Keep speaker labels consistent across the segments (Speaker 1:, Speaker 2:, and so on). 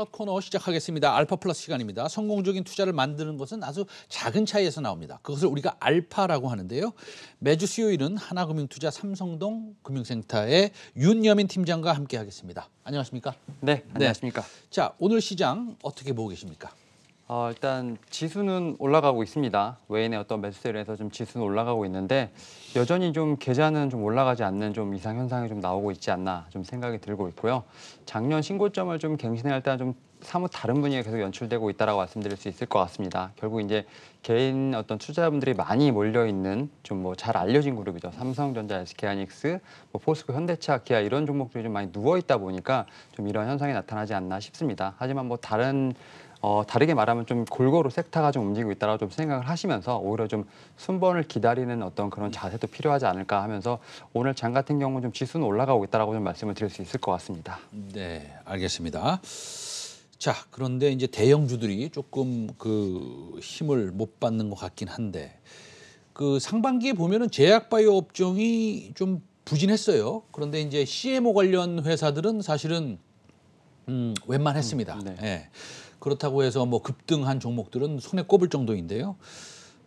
Speaker 1: 첫 코너 시작하겠습니다. 알파 플러스 시간입니다. 성공적인 투자를 만드는 것은 아주 작은 차이에서 나옵니다. 그것을 우리가 알파라고 하는데요. 매주 수요일은 하나금융투자 삼성동 금융센터의 윤여민 팀장과 함께 하겠습니다. 안녕하십니까? 네, 네. 안녕하십니까? 네. 자, 오늘 시장 어떻게 보고 계십니까? 어, 일단 지수는 올라가고 있습니다.
Speaker 2: 외인의 어떤 매수세를 해서 좀 지수는 올라가고 있는데 여전히 좀 계좌는 좀 올라가지 않는 좀 이상 현상이 좀 나오고 있지 않나 좀 생각이 들고 있고요. 작년 신고점을 좀 갱신할 때좀 사뭇 다른 분위기가 계속 연출되고 있다라고 말씀드릴 수 있을 것 같습니다. 결국 이제 개인 어떤 투자자분들이 많이 몰려 있는 좀 뭐 잘 알려진 그룹이죠. 삼성전자, SK하이닉스, 뭐 포스코, 현대차, 기아 이런 종목들이 좀 많이 누워 있다 보니까 좀 이런 현상이 나타나지 않나 싶습니다. 하지만 뭐 다른 어, 다르게 말하면 좀 골고루 섹터가 좀 움직이고 있다라고 좀 생각을 하시면서 오히려 좀 순번을 기다리는 어떤 그런 자세도 필요하지 않을까 하면서 오늘 장 같은
Speaker 1: 경우 는좀 지수는 올라가고 있다라고 좀 말씀을 드릴 수 있을 것 같습니다. 네, 알겠습니다. 자, 그런데 이제 대형주들이 조금 그 힘을 못 받는 것 같긴 한데 그 상반기에 보면은 제약바이오 업종이 좀 부진했어요. 그런데 이제 CMO 관련 회사들은 사실은 음, 웬만했습니다. 음, 네. 예. 그렇다고 해서 뭐 급등한 종목들은 손에 꼽을 정도인데요.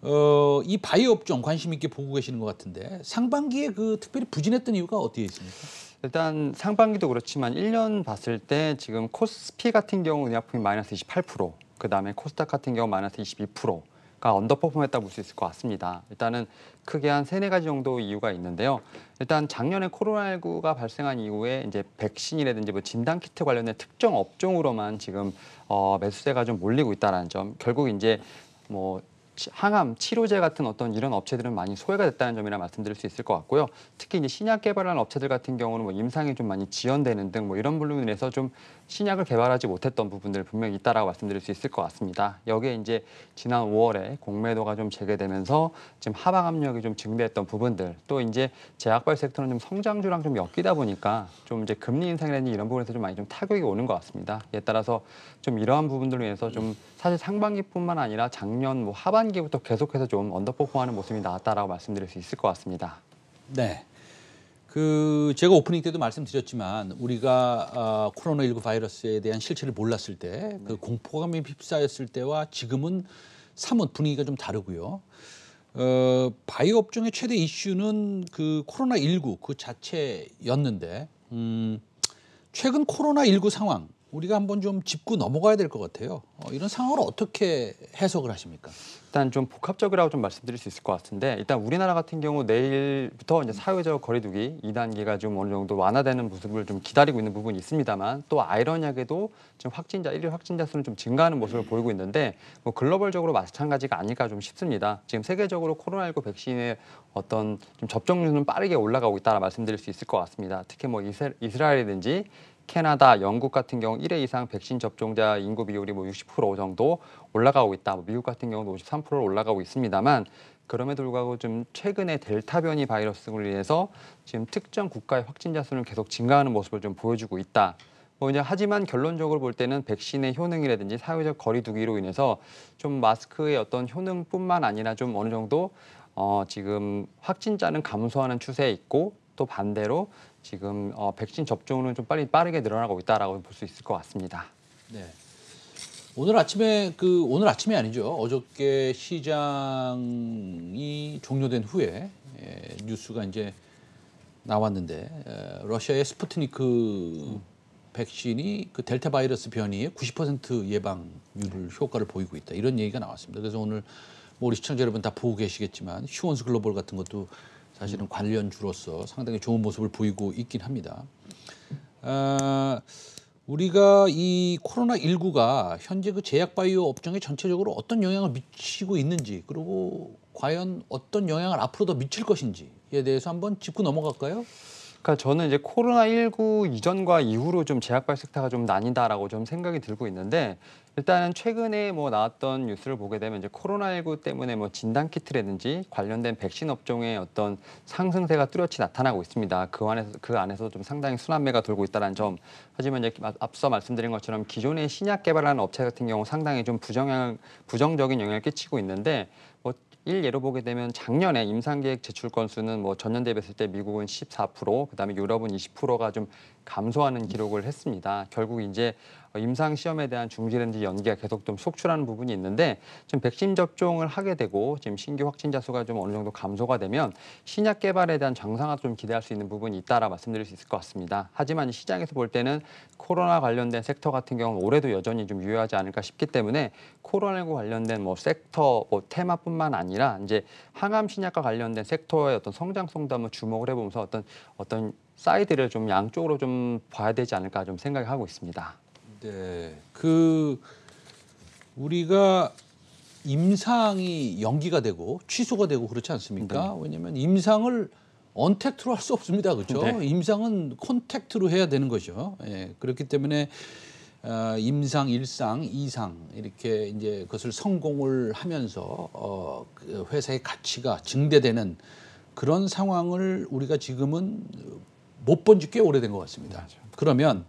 Speaker 1: 어, 이 바이오 업종 관심 있게 보고 계시는 것 같은데 상반기에 그 특별히 부진했던 이유가 어디에 있습니까? 일단 상반기도 그렇지만 1년 봤을 때 지금 코스피 같은
Speaker 2: 경우 의약품이 마이너스 28%, 그 다음에 코스닥 같은 경우 마이너스 22%, 가 언더퍼폼했다 고볼 수 있을 것 같습니다. 일단은 크게 한 세네 가지 정도 이유가 있는데요. 일단 작년에 코로나19가 발생한 이후에 이제 백신이라든지 뭐 진단 키트 관련된 특정 업종으로만 지금 어 매수세가 좀 몰리고 있다라는 점. 결국 이제 뭐 항암 치료제 같은 어떤 이런 업체들은 많이 소외가 됐다는 점이라 말씀드릴 수 있을 것 같고요. 특히 이제 신약 개발하는 업체들 같은 경우는 뭐 임상이 좀 많이 지연되는 등 뭐 이런 부분에로해서좀 신약을 개발하지 못했던 부분들 분명히 있다라고 말씀드릴 수 있을 것 같습니다. 여기에 이제 지난 5월에 공매도가 좀 재개되면서 지금 하방 압력이 좀 증대했던 부분들 또 이제 제약발 섹터는 좀 성장주랑 좀 엮이다 보니까 좀 이제 금리 인상이라든지 이런 부분에서 좀 많이 좀 타격이 오는 것 같습니다. 이에 따라서 좀 이러한 부분들로 인해서 좀 사실 상반기뿐만 아니라 작년 뭐 하반 하반기부터 계속해서 좀 언더퍼포하는 모습이 나왔다라고 말씀드릴 수 있을 것 같습니다.
Speaker 1: 네. 그 제가 오프닝 때도 말씀드렸지만 우리가 어, 아, 코로나19 바이러스에 대한 실체를 몰랐을 때그 네. 그 공포감이 휩싸였을 때와 지금은 사뭇 분위기가 좀 다르고요. 어, 바이오 업종의 최대 이슈는 그 코로나19 그 자체였는데 음, 최근 코로나19 상황 우리가 한번 좀 짚고 넘어가야 될 것 같아요. 어, 이런 상황을 어떻게 해석을 하십니까? 일단 좀 복합적이라고
Speaker 2: 좀 말씀드릴 수 있을 것 같은데 일단 우리나라 같은 경우 내일부터 이제 사회적 거리두기 2단계가 좀 어느 정도 완화되는 모습을 좀 기다리고 있는 부분이 있습니다만 또 아이러니하게도 지금 확진자 일일 확진자 수는 좀 증가하는 모습을 보이고 있는데 뭐 글로벌적으로 마찬가지가 아닐까 좀 싶습니다. 지금 세계적으로 코로나19 백신의 어떤 좀 접종률은 빠르게 올라가고 있다라 말씀드릴 수 있을 것 같습니다. 특히 뭐 이스라엘이든지 캐나다, 영국 같은 경우 1회 이상 백신 접종자 인구 비율이 뭐 60% 정도 올라가고 있다. 뭐 미국 같은 경우도 53% 올라가고 있습니다만 그럼에도 불구하고 좀 최근에 델타 변이 바이러스를 위해서 지금 특정 국가의 확진자 수는 계속 증가하는 모습을 좀 보여주고 있다. 뭐 이제 하지만 결론적으로 볼 때는 백신의 효능이라든지 사회적 거리두기로 인해서 좀 마스크의 어떤 효능뿐만 아니라 좀 어느 정도 어 지금 확진자는 감소하는 추세에 있고 또 반대로 지금 어, 백신 접종은 좀 빨리 빠르게 늘어나고 있다라고 볼 수 있을 것 같습니다.
Speaker 1: 네. 오늘 아침에 그 오늘 아침이 아니죠. 어저께 시장이 종료된 후에 예, 뉴스가 이제 나왔는데 에, 러시아의 스푸트니크 음. 백신이 그 델타 바이러스 변이의 90% 예방률 효과를 보이고 있다 이런 얘기가 나왔습니다. 그래서 오늘 뭐 우리 시청자 여러분 다 보고 계시겠지만 휴원스 글로벌 같은 것도 사실은 관련주로서 상당히 좋은 모습을 보이고 있긴 합니다. 아, 우리가 이 코로나 19가 현재 그 제약 바이오 업종에 전체적으로 어떤 영향을 미치고 있는지 그리고 과연 어떤 영향을 앞으로 더 미칠 것인지에 대해서 한번 짚고 넘어갈까요?
Speaker 2: 그러니까 저는 이제 코로나 19 이전과 이후로 좀 제약발 섹터가 좀 나뉘다라고 좀 생각이 들고 있는데 일단은 최근에 뭐 나왔던 뉴스를 보게 되면 이제 코로나19 때문에 뭐 진단 키트라든지 관련된 백신 업종의 어떤 상승세가 뚜렷이 나타나고 있습니다. 그 안에서 그 안에서 좀 상당히 순환매가 돌고 있다는 점. 하지만 이제 앞서 말씀드린 것처럼 기존의 신약 개발하는 업체 같은 경우 상당히 좀 부정향 부정적인 영향을 끼치고 있는데 뭐일 예로 보게 되면 작년에 임상계획 제출 건수는 뭐 전년 대비했을 때 미국은 14%, 그다음에 유럽은 20%가 좀 감소하는 기록을 했습니다. 결국 이제 어, 임상 시험에 대한 중지된지 연기가 계속 좀 속출하는 부분이 있는데 지금 백신 접종을 하게 되고 지금 신규 확진자 수가 좀 어느 정도 감소가 되면 신약 개발에 대한 정상화 좀 기대할 수 있는 부분이 있다라 말씀드릴 수 있을 것 같습니다. 하지만 시장에서 볼 때는 코로나 관련된 섹터 같은 경우는 올해도 여전히 좀 유효하지 않을까 싶기 때문에 코로나19 관련된 뭐 섹터 뭐 테마뿐만 아니라 이제 항암 신약과 관련된 섹터의 어떤 성장성도 한번 주목을 해보면서 어떤 어떤 사이드를 좀 양쪽으로 좀 봐야 되지 않을까 좀 생각하고 있습니다.
Speaker 1: 네, 그 우리가 임상이 연기가 되고 취소가 되고 그렇지 않습니까? 네. 왜냐하면 임상을 언택트로 할 수 없습니다, 그렇죠? 네. 임상은 콘택트로 해야 되는 거죠. 예, 그렇기 때문에 어, 임상, 일상, 이상 이렇게 이제 그것을 성공을 하면서 어, 그 회사의 가치가 증대되는 그런 상황을 우리가 지금은 못본지꽤 오래된 것 같습니다. 맞아. 그러면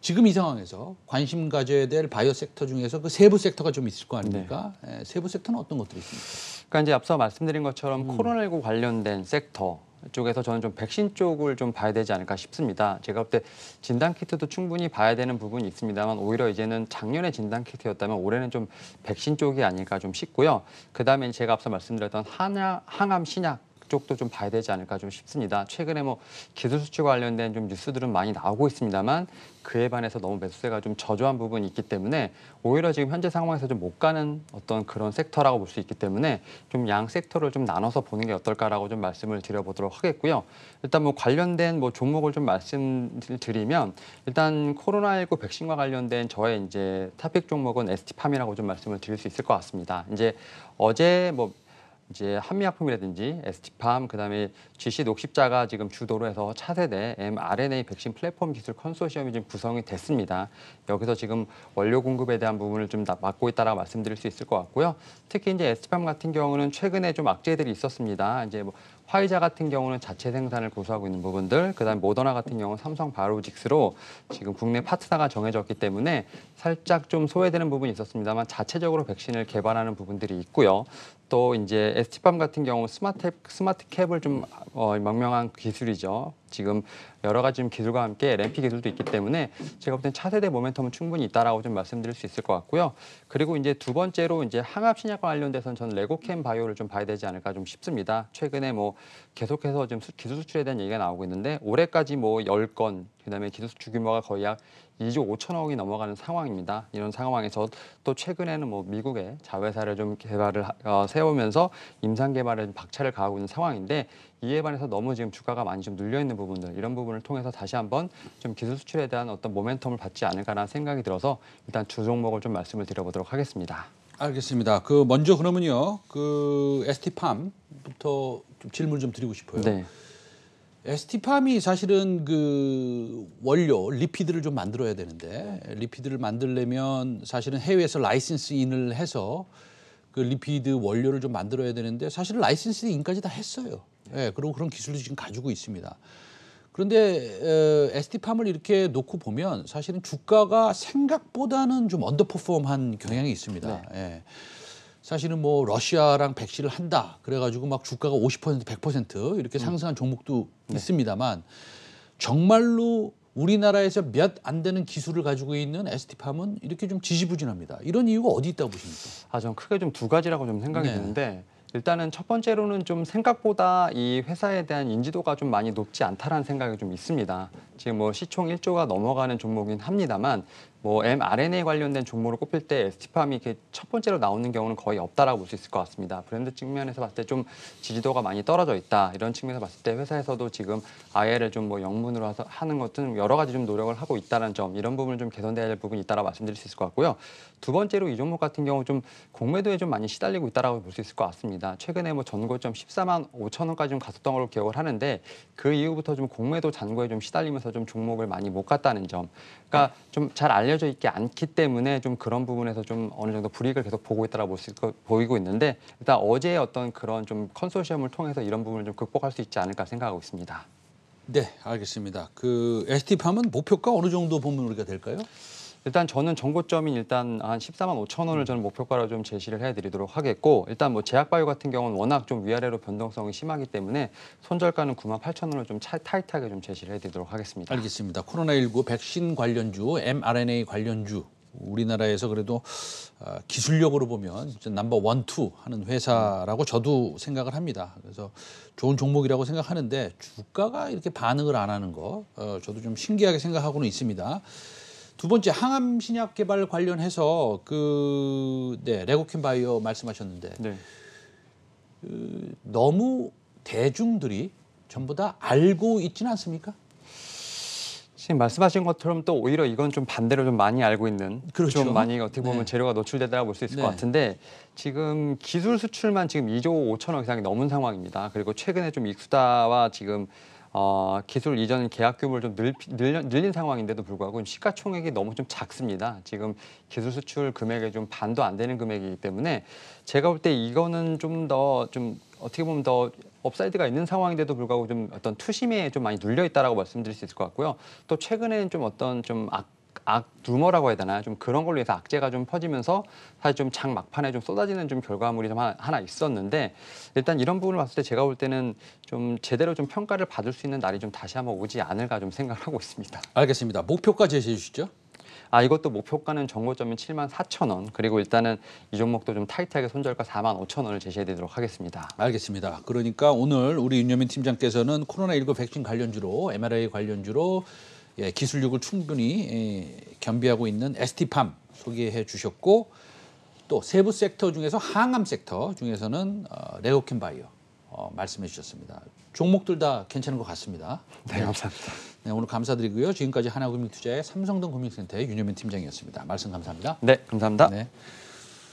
Speaker 1: 지금 이 상황에서 관심 가져야 될 바이오 섹터 중에서 그 세부 섹터가 좀 있을 거 아닙니까? 네. 예, 세부 섹터는 어떤 것들이 있습니까?
Speaker 2: 그러니까 이제 앞서 말씀드린 것처럼 음. 코로나19 관련된 섹터 쪽에서 저는 좀 백신 쪽을 좀 봐야 되지 않을까 싶습니다. 제가 그때 진단 키트도 충분히 봐야 되는 부분이 있습니다만 오히려 이제는 작년에 진단 키트였다면 올해는 좀 백신 쪽이 아닐까 좀 싶고요. 그다음에 제가 앞서 말씀드렸던 한약, 항암 신약 쪽도 좀 봐야 되지 않을까 좀 싶습니다. 최근에 뭐 기술 수출 관련된 좀 뉴스들은 많이 나오고 있습니다만 그에 반해서 너무 매수세가 좀 저조한 부분이 있기 때문에 오히려 지금 현재 상황에서 좀 못 가는 어떤 그런 섹터라고 볼 수 있기 때문에 좀 양 섹터를 좀 나눠서 보는 게 어떨까라고 좀 말씀을 드려보도록 하겠고요. 일단 뭐 관련된 뭐 종목을 좀 말씀드리면 일단 코로나19 백신과 관련된 저의 이제 탑픽 종목은 ST팜이라고 좀 말씀을 드릴 수 있을 것 같습니다. 이제 어제 뭐 이제 한미약품이라든지 에스티팜 그다음에 GC 녹십자가 지금 주도로 해서 차세대 mRNA 백신 플랫폼 기술 컨소시엄이 지금 구성이 됐습니다. 여기서 지금 원료 공급에 대한 부분을 좀 맡고 있다라고 말씀드릴 수 있을 것 같고요. 특히 이제 에스티팜 같은 경우는 최근에 좀 악재들이 있었습니다. 이제 뭐 화이자 같은 경우는 자체 생산을 고수하고 있는 부분들, 그다음 모더나 같은 경우는 삼성 바이오직스로 지금 국내 파트너가 정해졌기 때문에 살짝 좀 소외되는 부분이 있었습니다만 자체적으로 백신을 개발하는 부분들이 있고요. 또 이제 에스티팜 같은 경우 스마트 스마트캡을 좀 어, 명명한 기술이죠. 지금 여러 가지 기술과 함께 램피 기술도 있기 때문에 제가 볼 땐 차세대 모멘텀은 충분히 있다라고 좀 말씀드릴 수 있을 것 같고요. 그리고 이제 두 번째로 이제 항암 신약과 관련돼서는 저는 레고캠 바이오를 좀 봐야 되지 않을까 좀 싶습니다. 최근에 뭐 계속해서 좀 기술 수출에 대한 얘기가 나오고 있는데 올해까지 뭐 열 건 그다음에 기술 수출 규모가 거의 약 2조 5천억이 넘어가는 상황입니다. 이런 상황에서 또 최근에는 뭐 미국의 자회사를 좀 개발을 어, 세우면서 임상 개발에 박차를 가하고 있는 상황인데 이에 반해서 너무 지금 주가가 많이 좀 눌려 있는 부분들 이런 부분을 통해서 다시 한번 좀 기술 수출에 대한 어떤 모멘텀을 받지 않을까라는 생각이 들어서 일단
Speaker 1: 주 종목을 좀 말씀을
Speaker 2: 드려보도록 하겠습니다.
Speaker 1: 알겠습니다. 그 먼저 그러면요, 그 ST팜부터 좀 질문 좀 드리고 싶어요. 네. 에스티팜이 예, 사실은 그 원료 리피드를 좀 만들어야 되는데 리피드를 만들려면 사실은 해외에서 라이센스인을 해서 그 리피드 원료를 좀 만들어야 되는데 사실 라이센스인까지 다 했어요. 예, 그리고 그런 기술을 지금 가지고 있습니다. 그런데 에스티팜을 이렇게 놓고 보면 사실은 주가가 생각보다는 좀 언더퍼폼한 경향이 있습니다. 네. 예. 사실은 뭐 러시아랑 백신을 한다 그래가지고 막 주가가 50% 100% 이렇게 음. 상승한 음. 종목도 네. 있습니다만 정말로 우리나라에서 몇 안 되는 기술을 가지고 있는 ST팜은 이렇게 좀 지지부진합니다. 이런 이유가 어디 있다고 보십니까? 아, 저는 크게 좀 두 가지라고 좀 생각이 네. 드는데
Speaker 2: 일단은 첫 번째로는 좀 생각보다 이 회사에 대한 인지도가 좀 많이 높지 않다라는 생각이 좀 있습니다. 지금 뭐 시총 1조가 넘어가는 종목이긴 합니다만 뭐 mRNA 관련된 종목을 꼽힐 때 에스티팜이 이렇게 첫 번째로 나오는 경우는 거의 없다라고 볼 수 있을 것 같습니다. 브랜드 측면에서 봤을 때 좀 지지도가 많이 떨어져 있다 이런 측면에서 봤을 때 회사에서도 지금 IL을 좀뭐 영문으로 하는 것은 여러 가지 좀 노력을 하고 있다는 점 이런 부분을 좀 개선돼야 될 부분이 있다라고 말씀드릴 수 있을 것 같고요. 두 번째로 이 종목 같은 경우 좀 공매도에 좀 많이 시달리고 있다라고 볼 수 있을 것 같습니다. 최근에 뭐 전고점 14만 5천 원까지 좀 갔었던 걸로 기억을 하는데 그 이후부터 좀 공매도 잔고에 좀 시달리면서 좀 종목을 많이 못 갔다는 점, 그러니까 좀 잘 알. 알려져 있지 않기 때문에 좀 그런 부분에서 좀 어느 정도 불이익을 계속 보고 있다라고 보이고 있는데 일단 어제 어떤 그런 좀 컨소시엄을 통해서 이런 부분을 좀 극복할 수 있지 않을까 생각하고 있습니다.
Speaker 1: 네, 알겠습니다. 그 ST팜은 목표가 어느 정도 보면 우리가 될까요? 일단 저는 정고점인
Speaker 2: 일단 한 14만 5천 원을 음. 저는 목표가로 좀 제시를 해드리도록 하겠고 일단 뭐 제약바이오 같은 경우는 워낙 좀 위아래로 변동성이 심하기 때문에 손절가는 9만 8천 원을 좀 차, 타이트하게 좀 제시를
Speaker 1: 해드리도록 하겠습니다. 알겠습니다. 코로나19 백신 관련주, mRNA 관련주 우리나라에서 그래도 아, 기술력으로 보면 남버 원투 하는 회사라고 저도 생각을 합니다. 그래서 좋은 종목이라고 생각하는데 주가가 이렇게 반응을 안 하는 거 어, 저도 좀 신기하게 생각하고는 있습니다. 두 번째 항암 신약 개발 관련해서 그 네, 레고킨 바이오 말씀하셨는데 네. 그, 너무 대중들이 전부 다 알고 있지는 않습니까?
Speaker 2: 지금 말씀하신 것처럼 또 오히려 이건 좀 반대로 좀 많이 알고 있는 그렇죠. 좀 많이 어떻게 보면 네. 재료가 노출되다고 라볼수 있을 네. 것 같은데 지금 기술 수출만 지금 2조 5천억 이상이 넘은 상황입니다. 그리고 최근에 좀 익수다와 지금 어, 기술 이전 계약 규모를 좀 늘, 늘려, 늘린 상황인데도 불구하고 시가총액이 너무 좀 작습니다. 지금 기술 수출 금액의 좀 반도 안 되는 금액이기 때문에 제가 볼 때 이거는 좀 더좀 좀 어떻게 보면 더 업사이드가 있는 상황인데도 불구하고 좀 어떤 투심에 좀 많이 눌려 있다라고 말씀드릴 수 있을 것 같고요. 또 최근에는 좀 어떤 좀 악, 악 루머라고 해야 되나 요좀 그런 걸로 해서 악재가 좀 퍼지면서 사실 좀 장 막판에 좀 쏟아지는 좀 결과물이 좀 하나, 있었는데 일단 이런 부분을 봤을 때 제가 볼 때는 좀 제대로 좀 평가를 받을 수 있는 날이 좀 다시 한번 오지 않을까 좀생각 하고 있습니다. 알겠습니다. 목표가 제시해 주시죠. 아 이것도 목표가는 정고점인 7만 4천 원 그리고 일단은 이 종목도 좀 타이트하게 손절가 4만 5천 원을 제시해드리도록
Speaker 1: 하겠습니다. 알겠습니다. 그러니까 오늘 우리 윤여민 팀장께서는 코로나19 백신 관련주로 MRI 관련주로 예, 기술력을 충분히 예, 겸비하고 있는 ST팜 소개해 주셨고 또 세부 섹터 중에서 항암 섹터 중에서는 어, 레오켄 바이오 어, 말씀해 주셨습니다. 종목들 다 괜찮은 것 같습니다. 네, 네. 감사합니다. 네, 오늘 감사드리고요. 지금까지 하나금융투자의 삼성동 금융센터의 윤여민 팀장이었습니다. 말씀 감사합니다. 네, 감사합니다. 네.